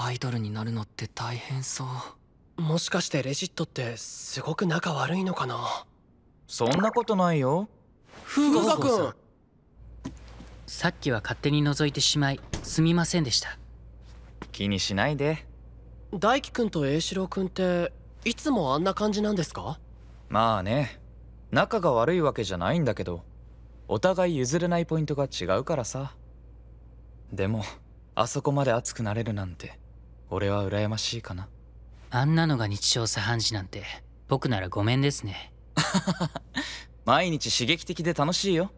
アイドルになるのって大変そうもしかしてレジットってすごく仲悪いのかなそんなことないよ風雅君さっきは勝手に覗いてしまいすみませんでした気にしないで大輝くんと栄四郎くんっていつもあんな感じなんですかまあね仲が悪いわけじゃないんだけどお互い譲れないポイントが違うからさでもあそこまで熱くなれるなんて俺は羨ましいかなあんなのが日常茶飯事なんて僕ならごめんですね 毎日刺激的で楽しいよ